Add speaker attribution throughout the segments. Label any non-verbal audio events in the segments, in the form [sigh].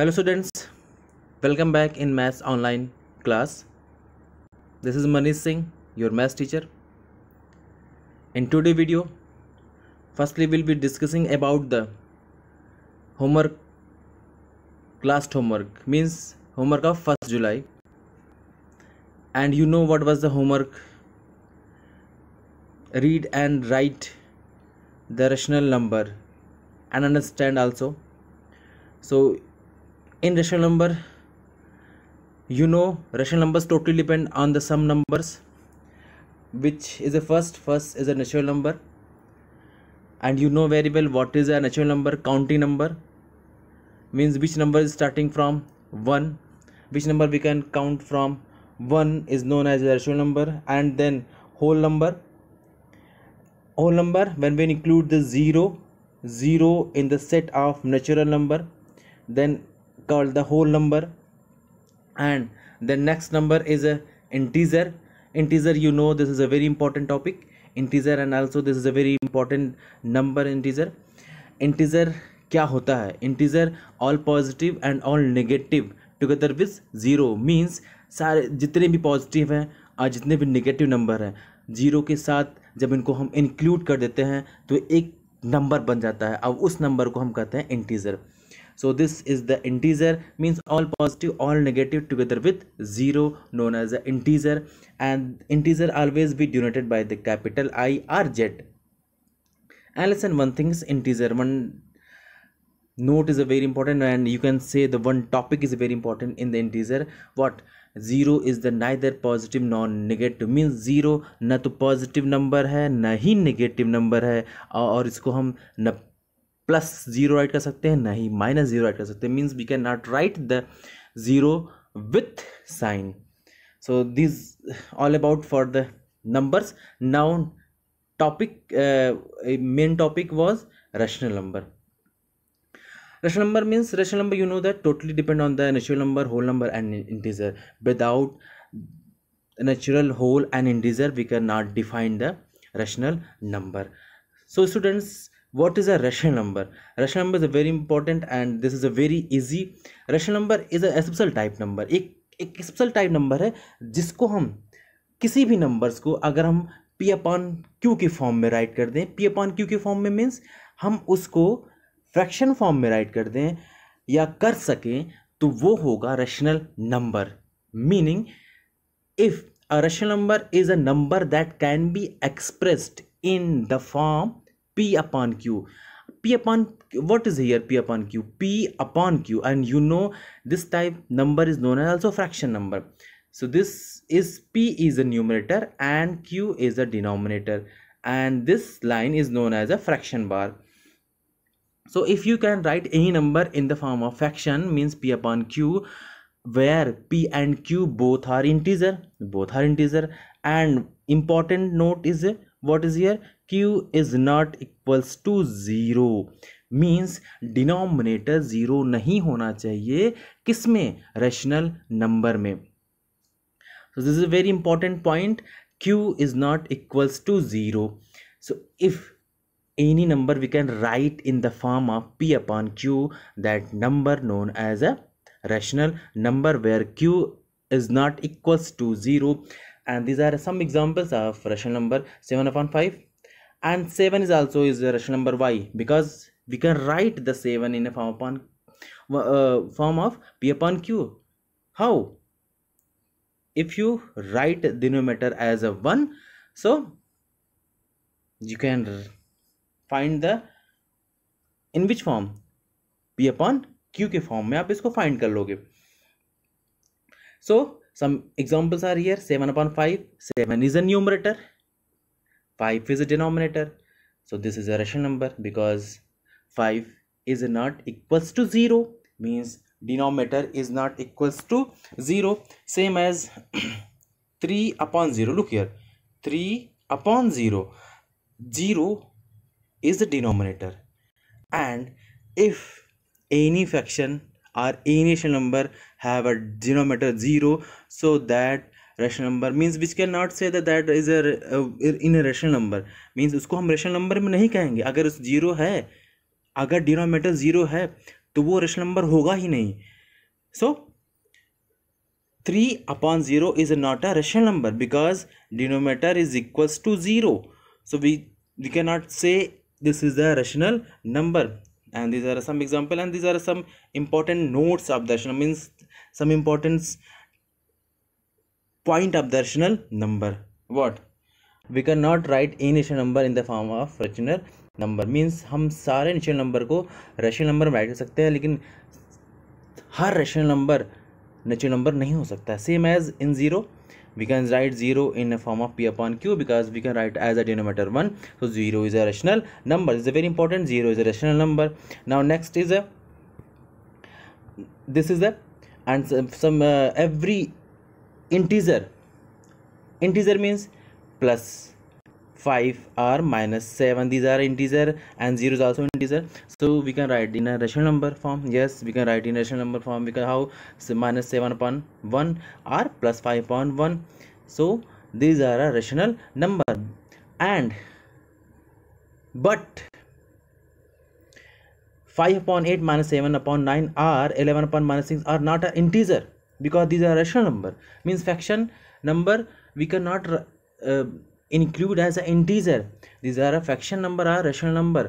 Speaker 1: hello students welcome back in maths online class this is manish singh your maths teacher in today's video firstly we'll be discussing about the homework class homework means homework of 1st july and you know what was the homework read and write the rational number and understand also so in rational number you know rational numbers totally depend on the sum numbers which is a first first is a natural number and you know very well what is a natural number counting number means which number is starting from 1 which number we can count from 1 is known as a rational number and then whole number whole number when we include the 0 0 in the set of natural number then called the whole number and the next number is a integer integer you know this is a very important topic integer and also this is a very important number integer integer क्या होता है integer all positive and all negative together with zero means सारे जितने भी positive हैं और जितने भी नेगेटिव नंबर हैं ज़ीरो के साथ जब इनको हम इंक्लूड कर देते हैं तो एक नंबर बन जाता है अब उस नंबर को हम कहते हैं integer so this is the integer means all positive all negative together with zero known as the integer and integer always be denoted by the capital I or Z and listen one thing is integer one note is a very important and you can say the one topic is very important in the integer what zero is the neither positive nor negative means zero na to positive number hai na hi negative number hai aur isko hum na plus zero write कर सकते हैं नहीं minus zero write कर सकते हैं means we can not write the zero with sign so this all about for the numbers now topic main topic was rational number rational number means rational number you know that totally depend on the natural number whole number and integer without natural whole and integer we can not define the rational number so students what is a rational number rational number is a very important and this is a very easy rational number is a exceptional type number एक एक exceptional type number है जिसको हम किसी भी numbers को अगर हम पी अपॉन क्यू के फॉर्म में राइट कर दें पी अपॉन क्यू के फॉर्म में मीन्स हम उसको फ्रैक्शन फॉर्म में राइट कर दें या कर सकें तो वो होगा rational number meaning if a rational number is a number that can be expressed in the form P upon Q. P upon what is here P upon Q? P upon Q and you know this type number is known as also fraction number. So this is P is a numerator and Q is a denominator and this line is known as a fraction bar. So if you can write any number in the form of fraction means P upon Q where p and q both are integer both are integer and important note is what is here q is not equals to zero means denominator zero नहीं होना चाहिए किस में rational number में so this is a very important point q is not equals to 0 so if any number we can write in the form of p upon q that number known as a rational number where q is not equals to 0 and these are some examples of rational number 7 upon 5 and 7 is also is a rational number why because we can write the 7 in a form upon uh, form of p upon q how if you write denominator as a 1 so you can find the in which form p upon q ke form mein aap isko find kar loge so some examples are here 7 upon 5 7 is a numerator 5 is a denominator so this is a rational number because 5 is not equals to 0 means denominator is not equals to 0 same as [clears throat] 3 upon 0 look here 3 upon 0 0 is the denominator and if any fraction or any rational number have a denominator 0 so that rational number means which can not say that is a in a rational number means उसको हम rational number में नहीं कहेंगे अगर उस zero है अगर denominator zero है तो वो रेशनल नंबर होगा ही नहीं so three upon zero is not a rational number because denominator is equals to zero so we we can not say this is the rational number and these are some example and these are some important notes of the rational means some importants point of the rational number what we can not write any rational number in the form of rational number means हम सारे rational number को rational number में write कर सकते हैं लेकिन हर rational number natural number नहीं हो सकता same as in zero we can write 0 in a form of p upon q because we can write as a denominator 1 so 0 is a rational number this is very important 0 is a rational number now next is a this is a and some, some uh, every integer integer means plus 5 are minus 7 these are integer and 0 is also integer so we can write in a rational number form yes we can write in rational number form because how so minus 7 upon 1 are plus 5 upon 1 so these are a rational number and but 5 upon 8 minus 7 upon 9 are 11 upon minus 6 are not an integer because these are rational number means fraction number we cannot uh, include as अ integer these are a fraction number are rational number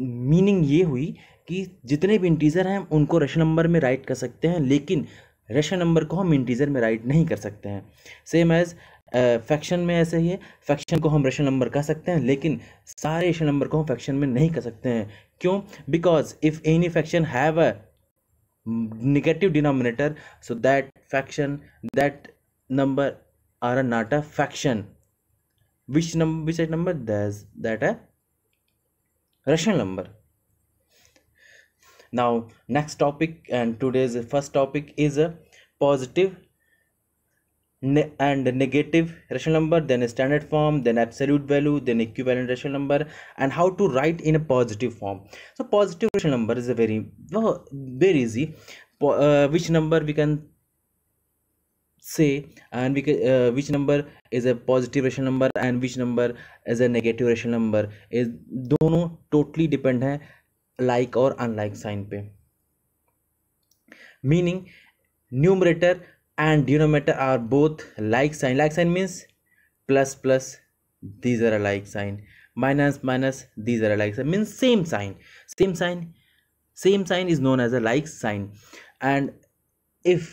Speaker 1: meaning [clears throat] ये हुई कि जितने भी integer हैं उनको rational number में write कर सकते हैं लेकिन रेशन नंबर को हम इंटीजर में राइट नहीं कर सकते हैं सेम एज़ फैक्शन में ऐसे ही है फैक्शन को हम रेशन नंबर कह सकते हैं लेकिन सारे रेशन नंबर को हम फैक्शन में नहीं कर सकते हैं क्यों because if any fraction have a negative denominator so that fraction that number are not a fraction which number which number does that a rational number now next topic and today's first topic is a positive and negative rational number then standard form then absolute value then equivalent rational number and how to write in a positive form so positive rational number is a very very easy which number we can say and which number is a positive rational number and which number is a negative rational number is दोनों totally depend है like और unlike sign पे meaning numerator and denominator are both like sign like sign means plus plus these are a like sign minus minus these are a like sign means same sign same sign same sign is known as a like sign and if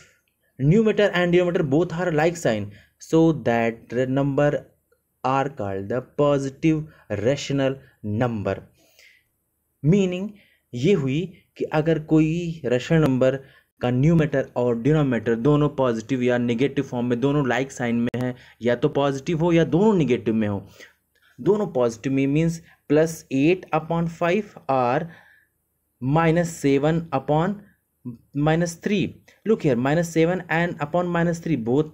Speaker 1: numerator and denominator both are like sign so that the number are called the positive rational number meaning ये हुई कि अगर कोई rational number का मैटर और denominator दोनों positive या निगेटिव फॉर्म में दोनों लाइक like साइन में है या तो पॉजिटिव हो या दोनों नेगेटिव में हो दोनों पॉजिटिव में means plus eight upon five or minus seven upon minus three look here minus seven and upon minus three both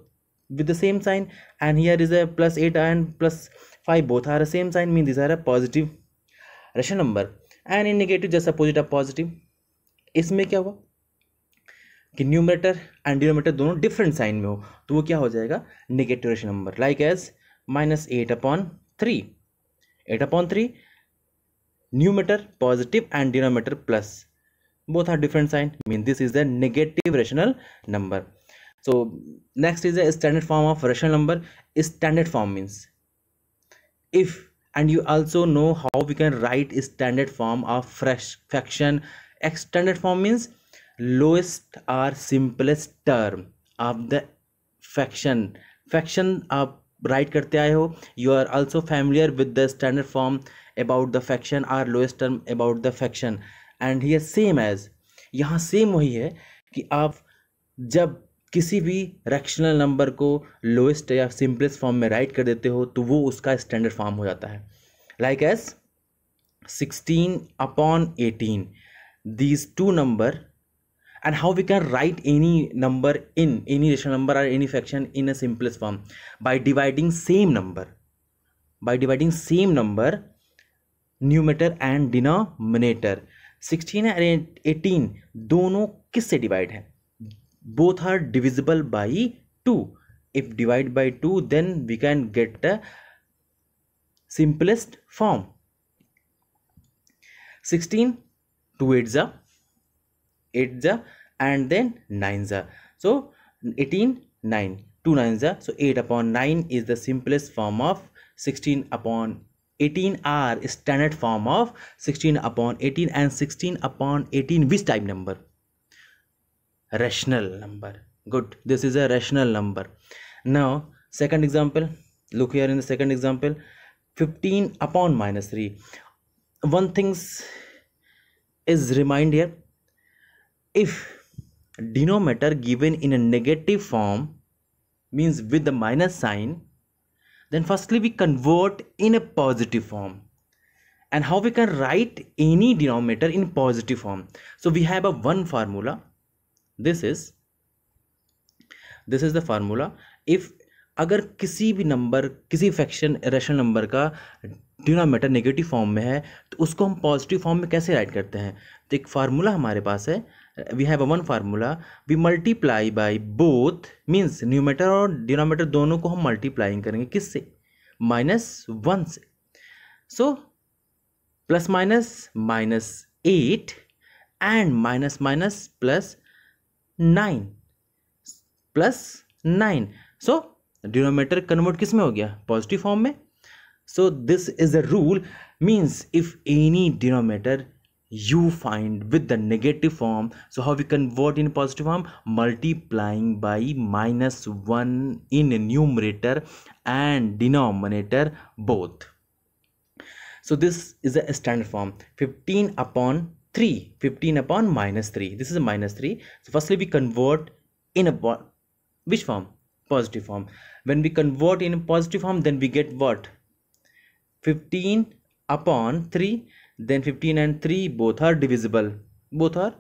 Speaker 1: with the same sign and here is a plus eight and plus five both are a same sign mean this are a positive rational number and in negative just opposite a positive इसमें क्या हुआ कि numerator and denominator दोनों different sign में हो तो वो क्या हो जाएगा negative rational number like as minus eight upon three eight upon three numerator positive and denominator plus both are different sign mean this is the negative rational number so next is the standard form of rational number standard form means if and you also know how we can write standard form of fresh fraction standard form means lowest or simplest term of the fraction fraction आप right करते आए हो you are also familiar with the standard form about the fraction or lowest term about the fraction and ही same as यहाँ same वही है कि आप जब किसी भी रैक्शनल नंबर को लोएस्ट या सिंपलेस्ट फॉर्म में राइट कर देते हो तो वो उसका स्टैंडर्ड फॉर्म हो जाता है like as sixteen upon eighteen these two number and how we can write any number in any rational number or any fraction in a simplest form by dividing same number by dividing same number numerator and denominator. 16 and 18, both are divisible by 2. If divide by 2, then we can get the simplest form. 16, get the simplest 8 ja and then 9 ja so 18 9 2 9 ja so 8 upon 9 is the simplest form of 16 upon 18 are standard form of 16 upon 18 and 16 upon 18 which type number rational number good this is a rational number now second example look here in the second example 15 upon minus 3 one things is remind here if denominator given in a negative form means with the minus sign then firstly we convert in a positive form and how we can write any denominator in positive form so we have a one formula this is this is the formula if अगर किसी भी number किसी fraction rational number का denominator negative form में है तो उसको हम पॉजिटिव फॉर्म में कैसे राइट करते हैं तो एक फार्मूला हमारे पास है we have a one formula we multiply by both means numerator और डिनोमीटर दोनों को हम मल्टीप्लाइंग करेंगे किससे माइनस वन से so plus minus minus eight and minus minus plus nine plus nine so denominator convert किस में हो गया पॉजिटिव फॉर्म में so this is a rule means if any denominator you find with the negative form so how we convert in positive form multiplying by minus 1 in numerator and denominator both so this is a standard form 15 upon 3 15 upon minus 3 this is a minus 3 so firstly we convert in a which form positive form when we convert in positive form then we get what 15 upon 3 then 15 and 3 both are divisible both are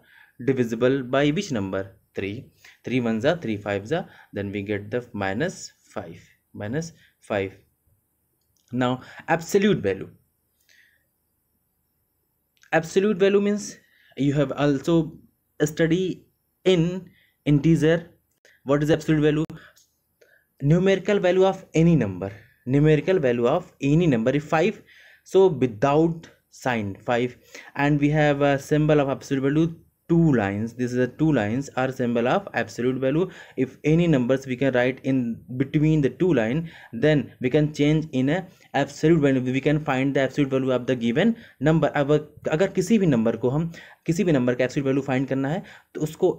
Speaker 1: divisible by which number 3 3 ones are 3 fives are then we get the minus 5 minus 5 now absolute value absolute value means you have also study in integer what is absolute value numerical value of any number numerical value of any number if 5 so without sine 5 and we have a symbol of absolute value two lines this is the two lines are symbol of absolute value if any numbers we can write in between the two line then we can change in a absolute value we can find the absolute value of the given number अगर अगर किसी भी number को हम किसी भी number का absolute value find करना है तो उसको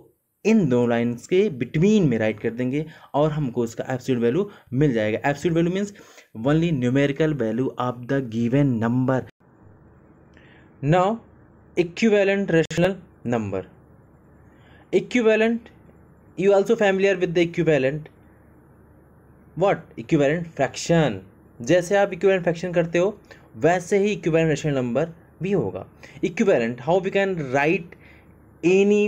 Speaker 1: इन दो लाइंस के बिटवीन में राइट कर देंगे और हमको उसका एब्सोल्यूट वैल्यू मिल जाएगा absolute value means only numerical value of the given number now equivalent rational number equivalent you also familiar with the equivalent what equivalent fraction जैसे आप इक्विवेलेंट फ्रैक्शन करते हो वैसे ही इक्विवेलेंट रेशनल नंबर भी होगा equivalent how we can write any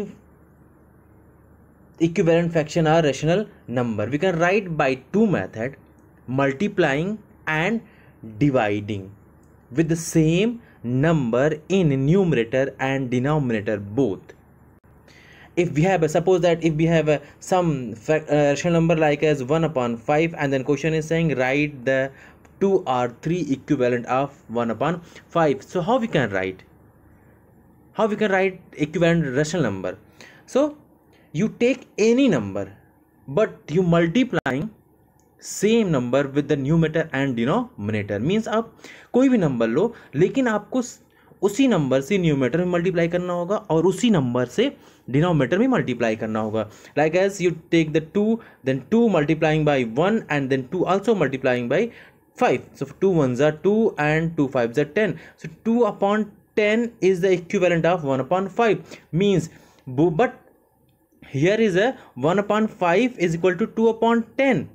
Speaker 1: equivalent fraction or rational number we can write by two method multiplying and dividing with the same number in numerator and denominator both if we have a suppose that if we have a some uh, rational number like as 1 upon 5 and then question is saying write the 2 or 3 equivalent of 1 upon 5 so how we can write how we can write equivalent rational number so you take any number but you multiplying same number with the numerator and denominator means आप कोई भी number लो लेकिन आपको उसी number से numerator में multiply करना होगा और उसी नंबर से डिनोमीटर में मल्टीप्लाई करना होगा like as you take the two then two multiplying by one and then two also multiplying by five so two one ज़ा टू एंड टू फाइव ज़ा ten so two upon ten is the equivalent of one upon five means but here is a one upon five is equal to two upon ten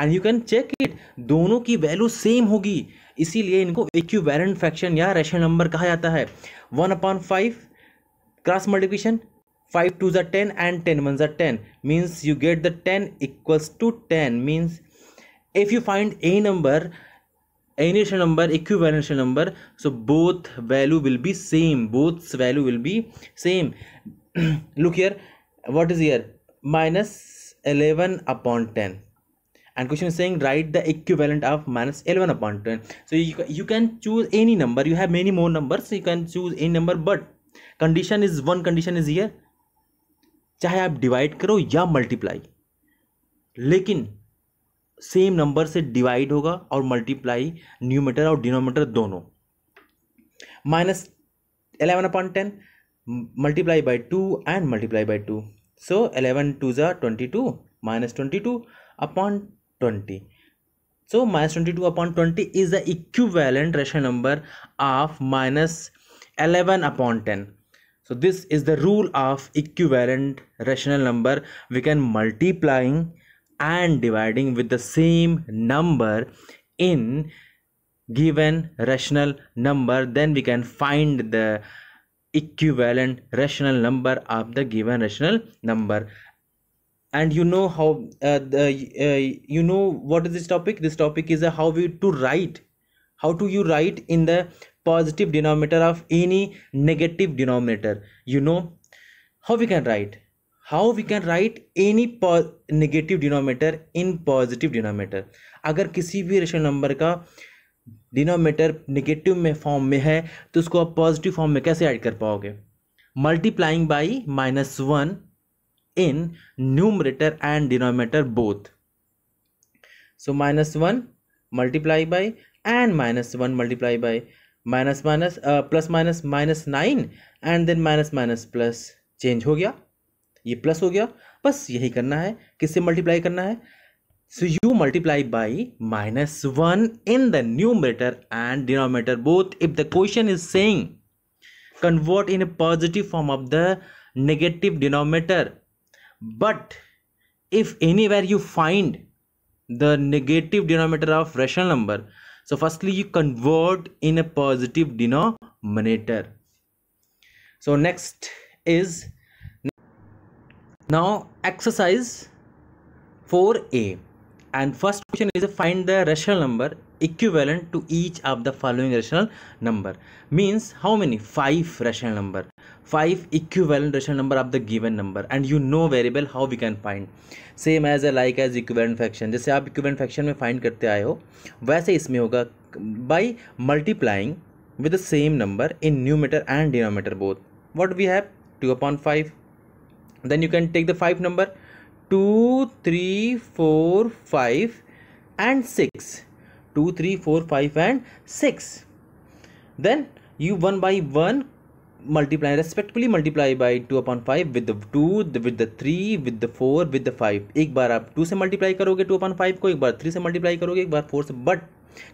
Speaker 1: and you can check it दोनों की value same होगी इसीलिए इनको इक्यूवेरेंट fraction या rational number कहा जाता है one upon five cross multiplication five two ज टेन एंड टेन वन जर ten means you get the ten equals to ten means if you find a number any rational number equivalent number so both value will be same both value will be same look here what is here minus eleven upon ten and question is saying write the equivalent of minus 11 upon 10 so you, you can choose any number you have many more numbers so you can choose any number but condition is one condition is here चाहे आप divide करो या multiply लेकिन same number से divide होगा और multiply न्यूमीटर और denominator दोनों minus eleven upon ten multiply by two and multiply by two so eleven two ज़ा twenty two minus twenty two upon 20 so minus 22 upon 20 is the equivalent rational number of minus 11 upon 10 so this is the rule of equivalent rational number we can multiplying and dividing with the same number in given rational number then we can find the equivalent rational number of the given rational number and you know how uh, the, uh, you know what is this topic this topic is a how we to write how do you write in the positive denominator of any negative denominator you know how we can write how we can write any negative denominator in positive denominator अगर किसी भी rational number का denominator negative में form में है तो उसको आप पॉजिटिव फॉर्म में कैसे ऐड कर पाओगे multiplying by minus one in numerator and denominator both so minus one multiply by and minus one multiply by minus minus plus minus minus nine and then minus minus plus change हो गया ये plus हो गया बस यही करना है किससे मल्टीप्लाई करना है so you multiply by minus one in the numerator and denominator both if the question is saying convert in a positive form of the negative denominator but if anywhere you find the negative denominator of rational number so firstly you convert in a positive denominator so next is now exercise 4a and first question is find the rational number equivalent to each of the following rational number means how many five rational number five equivalent rational number of the given number and you know variable how we can find same as a like as equivalent fraction जैसे आप इक्वेंट faction में find करते आए हो वैसे इसमें होगा by multiplying with the same number in numerator and denominator both what we have to upon five then you can take the five number two three four five and six two three four five and six then you one by one multiply respectfully multiply by two upon five with two with the three with the four with five एक बार आप to से multiply करोगे to upon five को एक बार three से multiply करोगे एक बार फोर से but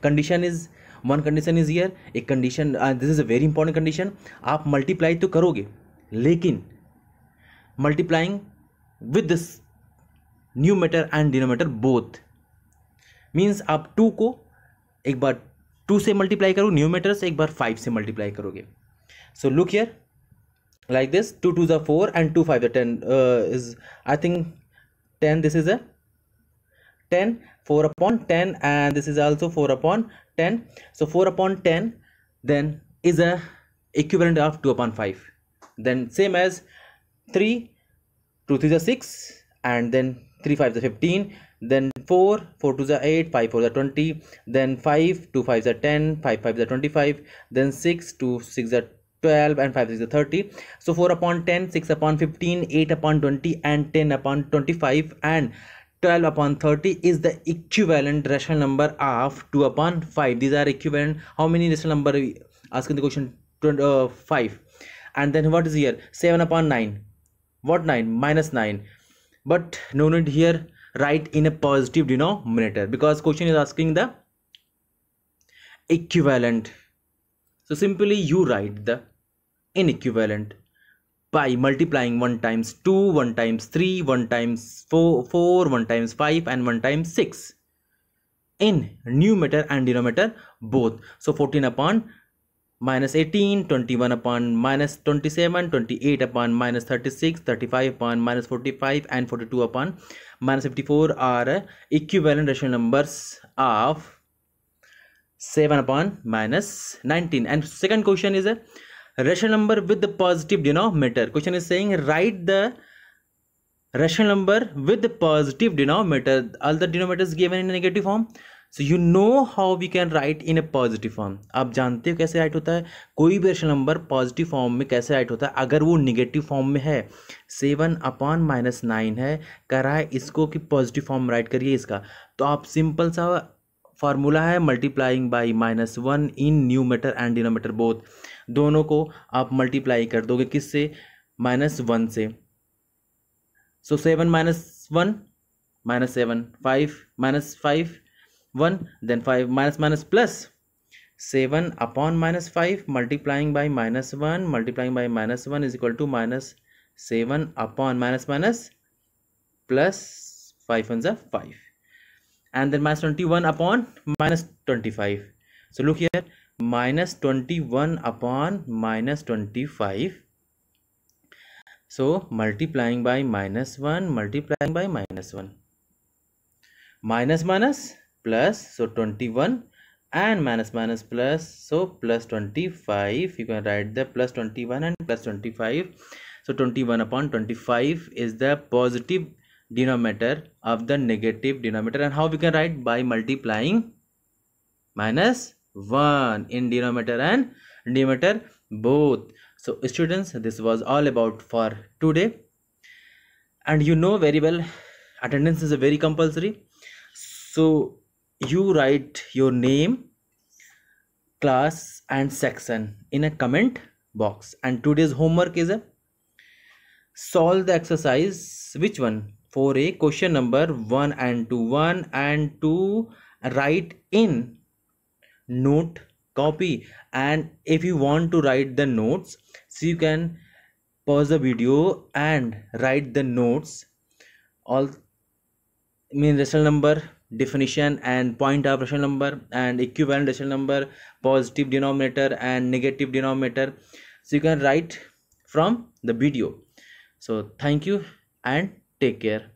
Speaker 1: condition is one condition is year एक condition this is a very important condition आप मल्टीप्लाई तो करोगे लेकिन multiplying with this numerator and denominator both means आप टू को एक बार टू से मल्टीप्लाई करो न्यू मेटर से एक बार फाइव से मल्टीप्लाई करोगे so look here like this 2 2 the 4 and 2 5 the 10 uh, is i think 10 this is a 10 4 upon 10 and this is also 4 upon 10 so 4 upon 10 then is a equivalent of 2 upon 5 then same as 3 2 3 is 6 and then 3 5 is 15 then 4 4 2 is 8 5 4 is 20 then 5 2 5 is 10 5 5 is 25 then 6 2 6 is 12 and 5 is 30 so 4 upon 10 6 upon 15 8 upon 20 and 10 upon 25 and 12 upon 30 is the equivalent rational number of 2 upon 5 these are equivalent how many rational number asking the question 25 uh, and then what is here 7 upon 9 what 9 minus 9 but no need here write in a positive denominator because question is asking the equivalent so simply you write the in equivalent by multiplying 1 times 2, 1 times 3, 1 times 4, 4 1 times 5 and 1 times 6 in numerator and denominator both. So 14 upon minus 18, 21 upon minus 27, 28 upon minus 36, 35 upon minus 45 and 42 upon minus 54 are equivalent rational numbers of 7 upon minus 19 and second question is a rational number with positive denominator question is saying write the rational number with positive denominator all the denominator given in negative form so you know how we can write in a positive form आप जानते हो कैसे right होता है कोई भी rational number positive form में कैसे राइट होता है अगर वो निगेटिव फॉर्म में है सेवन अपॉन माइनस नाइन है करा है इसको कि पॉजिटिव फॉर्म राइट करिए इसका तो आप सिंपल सा फार्मूला है multiplying by minus one in numerator and denominator both दोनों को आप मल्टीप्लाई कर दोगे किस से माइनस वन से so seven minus one minus seven five minus five one then five minus minus plus seven upon minus five multiplying by minus one multiplying by minus one is equal to minus seven upon minus minus plus five one ज़ा five and then minus 21 upon minus 25 so look here minus 21 upon minus 25 so multiplying by minus 1 multiplying by minus 1 minus minus plus so 21 and minus minus plus so plus 25 you can write the plus 21 and plus 25 so 21 upon 25 is the positive denominator of the negative denominator and how we can write by multiplying minus 1 in denominator and denominator both so students this was all about for today and you know very well attendance is very compulsory so you write your name class and section in a comment box and today's homework is a solve the exercise which one for a question number 1 and 2 1 and 2 write in note copy and if you want to write the notes so you can pause the video and write the notes all I mean rational number definition and point of rational number and equivalent rational number positive denominator and negative denominator so you can write from the video so thank you and Take care.